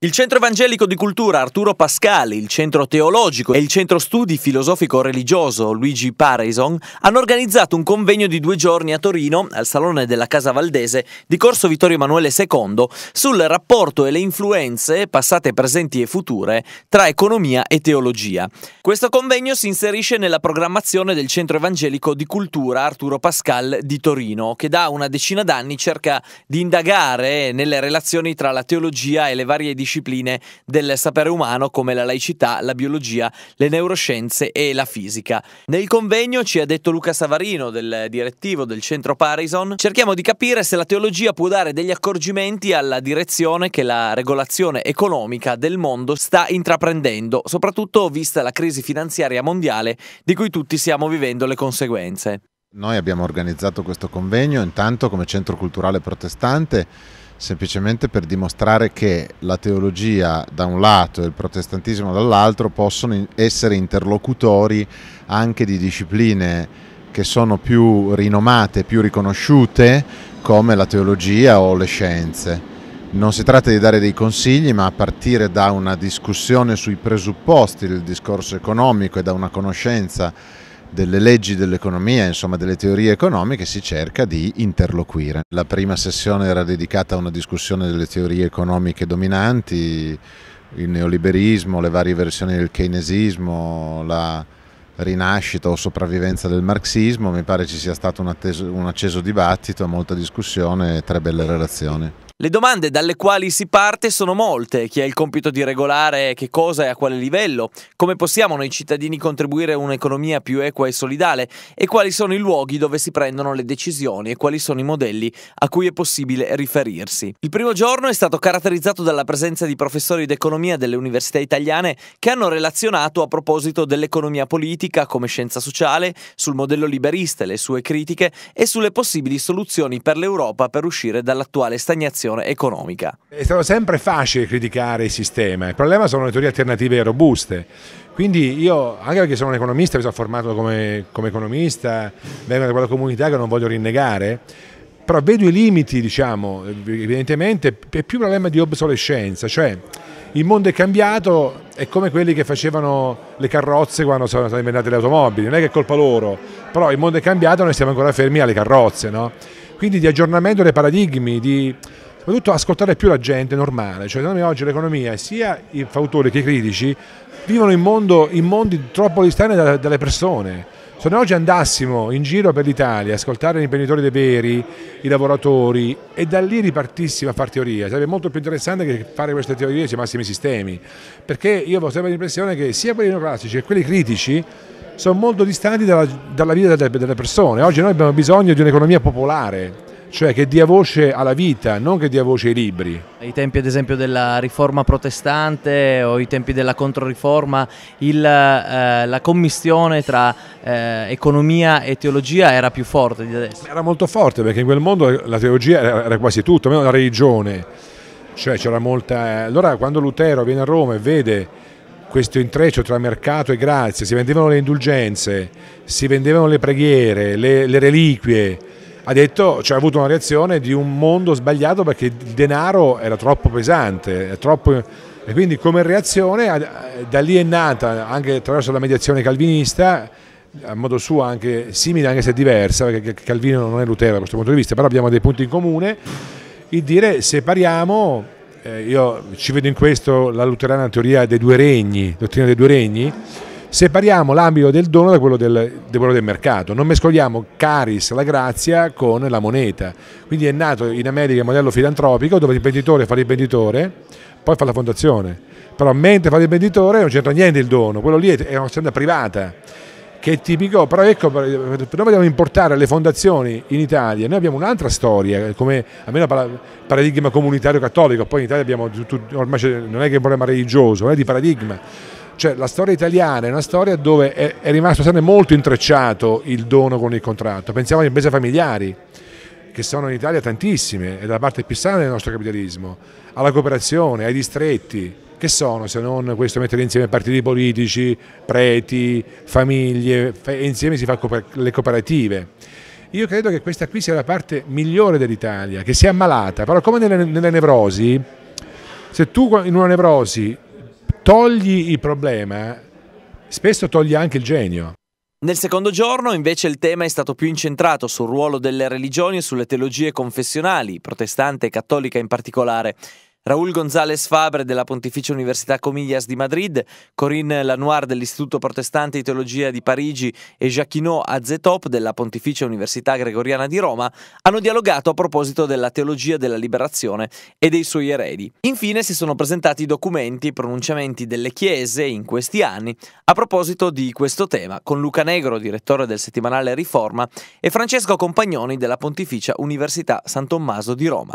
Il Centro Evangelico di Cultura Arturo Pascali, il Centro Teologico e il Centro Studi Filosofico-Religioso Luigi Pareison hanno organizzato un convegno di due giorni a Torino, al Salone della Casa Valdese di Corso Vittorio Emanuele II, sul rapporto e le influenze, passate, presenti e future, tra economia e teologia. Questo convegno si inserisce nella programmazione del Centro Evangelico di Cultura Arturo Pascal di Torino, che da una decina d'anni cerca di indagare nelle relazioni tra la teologia e le varie discipline discipline del sapere umano come la laicità, la biologia, le neuroscienze e la fisica. Nel convegno, ci ha detto Luca Savarino, del direttivo del centro Parison, cerchiamo di capire se la teologia può dare degli accorgimenti alla direzione che la regolazione economica del mondo sta intraprendendo, soprattutto vista la crisi finanziaria mondiale di cui tutti stiamo vivendo le conseguenze. Noi abbiamo organizzato questo convegno intanto come centro culturale protestante semplicemente per dimostrare che la teologia da un lato e il protestantismo dall'altro possono essere interlocutori anche di discipline che sono più rinomate, più riconosciute come la teologia o le scienze. Non si tratta di dare dei consigli, ma a partire da una discussione sui presupposti del discorso economico e da una conoscenza delle leggi dell'economia, insomma delle teorie economiche, si cerca di interloquire. La prima sessione era dedicata a una discussione delle teorie economiche dominanti, il neoliberismo, le varie versioni del keynesismo, la rinascita o sopravvivenza del marxismo, mi pare ci sia stato un, atteso, un acceso dibattito, molta discussione e tre belle relazioni. Le domande dalle quali si parte sono molte, chi ha il compito di regolare che cosa e a quale livello, come possiamo noi cittadini contribuire a un'economia più equa e solidale e quali sono i luoghi dove si prendono le decisioni e quali sono i modelli a cui è possibile riferirsi. Il primo giorno è stato caratterizzato dalla presenza di professori d'economia delle università italiane che hanno relazionato a proposito dell'economia politica come scienza sociale, sul modello liberista e le sue critiche e sulle possibili soluzioni per l'Europa per uscire dall'attuale stagnazione situazione economica. È stato sempre facile criticare il sistema, il problema sono le teorie alternative robuste. Quindi io, anche perché sono un economista, mi sono formato come, come economista, vengo da quella comunità che non voglio rinnegare, però vedo i limiti, diciamo, evidentemente, è più un problema di obsolescenza, cioè il mondo è cambiato, è come quelli che facevano le carrozze quando sono state inventate le automobili, non è che è colpa loro, però il mondo è cambiato e noi siamo ancora fermi alle carrozze, no? Quindi di aggiornamento dei paradigmi, di soprattutto ascoltare più la gente normale, cioè secondo oggi l'economia, sia i fautori che i critici, vivono in, mondo, in mondi troppo distanti da, dalle persone. Se noi oggi andassimo in giro per l'Italia, ascoltare gli imprenditori dei veri, i lavoratori e da lì ripartissimo a fare teoria, sarebbe molto più interessante che fare queste teorie sui massimi sistemi, perché io ho sempre l'impressione che sia quelli neoclassici che quelli critici sono molto distanti dalla, dalla vita delle, delle persone. Oggi noi abbiamo bisogno di un'economia popolare, cioè che dia voce alla vita, non che dia voce ai libri. Ai tempi ad esempio della riforma protestante o ai tempi della controriforma, il, eh, la commistione tra eh, economia e teologia era più forte di adesso. Era molto forte perché in quel mondo la teologia era, quasi tutto, almeno la religione. Cioè c'era molta... Eh, allora quando Lutero viene a Roma e vede questo intreccio tra mercato e grazia, si vendevano le indulgenze, si vendevano le preghiere, le, le reliquie, ha detto, cioè ha avuto una reazione di un mondo sbagliato perché il denaro era troppo pesante, troppo, e quindi come reazione da lì è nata, anche attraverso la mediazione calvinista, a modo suo anche simile, anche se diversa, perché Calvino non è Lutero da questo punto di vista, però abbiamo dei punti in comune, il dire separiamo, eh, io ci vedo in questo la luterana teoria dei due regni, dottrina dei due regni, separiamo l'ambito del dono da quello del, da quello del, mercato, non mescoliamo caris, la grazia, con la moneta. Quindi è nato in America il modello filantropico dove il venditore fa il venditore, poi fa la fondazione. Però mentre fa il venditore non c'entra niente il dono, quello lì è una faccenda privata che è tipico, però ecco, noi vogliamo importare le fondazioni in Italia, noi abbiamo un'altra storia, come almeno paradigma comunitario cattolico, poi in Italia abbiamo, ormai non è che è un problema religioso, è di paradigma, cioè la storia italiana è una storia dove è, è rimasto sempre molto intrecciato il dono con il contratto. Pensiamo alle imprese familiari, che sono in Italia tantissime, è la parte più sana del nostro capitalismo, alla cooperazione, ai distretti, che sono se non questo mettere insieme partiti politici, preti, famiglie, e insieme si fa le cooperative. Io credo che questa qui sia la parte migliore dell'Italia, che si è ammalata, però come nelle, nelle nevrosi, se tu in una nevrosi togli il problema, spesso togli anche il genio. Nel secondo giorno invece il tema è stato più incentrato sul ruolo delle religioni e sulle teologie confessionali, protestante e cattolica in particolare. Raúl González Fabre della Pontificia Università Comillas di Madrid, Corinne Lanoir dell'Istituto Protestante di Teologia di Parigi e Jacquinot Azetop della Pontificia Università Gregoriana di Roma hanno dialogato a proposito della teologia della liberazione e dei suoi eredi. Infine si sono presentati i documenti e pronunciamenti delle chiese in questi anni a proposito di questo tema con Luca Negro, direttore del settimanale Riforma, e Francesco Compagnoni della Pontificia Università San Tommaso di Roma.